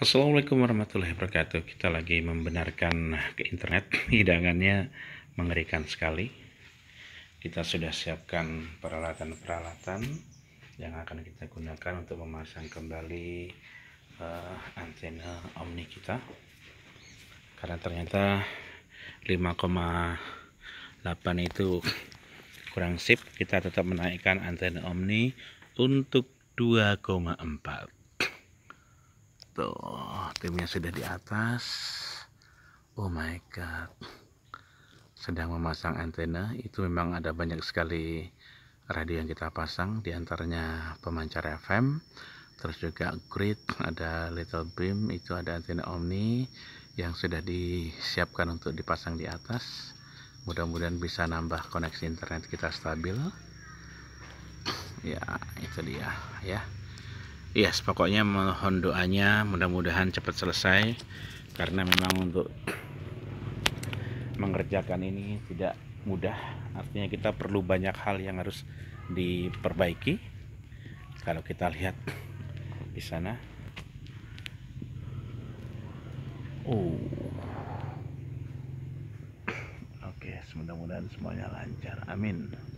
Assalamualaikum warahmatullahi wabarakatuh kita lagi membenarkan ke internet hidangannya mengerikan sekali kita sudah siapkan peralatan-peralatan yang akan kita gunakan untuk memasang kembali uh, antena omni kita karena ternyata 5,8 itu kurang sip kita tetap menaikkan antena omni untuk 2,4 Tuh, gitu. timnya sudah di atas. Oh my god. Sedang memasang antena, itu memang ada banyak sekali radio yang kita pasang, diantaranya pemancar FM, terus juga grid, ada little beam, itu ada antena omni yang sudah disiapkan untuk dipasang di atas. Mudah-mudahan bisa nambah koneksi internet kita stabil. Ya, itu dia ya yes pokoknya mohon doanya mudah-mudahan cepat selesai karena memang untuk mengerjakan ini tidak mudah artinya kita perlu banyak hal yang harus diperbaiki kalau kita lihat di sana oh oke okay, mudah-mudahan semuanya lancar amin